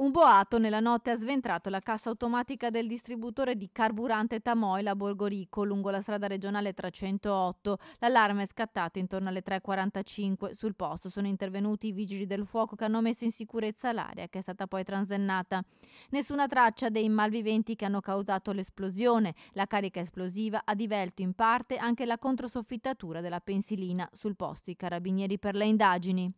Un boato nella notte ha sventrato la cassa automatica del distributore di carburante Tamoila Borgorico lungo la strada regionale 308. L'allarme è scattato intorno alle 3.45. Sul posto sono intervenuti i vigili del fuoco che hanno messo in sicurezza l'area che è stata poi transennata. Nessuna traccia dei malviventi che hanno causato l'esplosione. La carica esplosiva ha divelto in parte anche la controsoffittatura della pensilina. Sul posto i carabinieri per le indagini.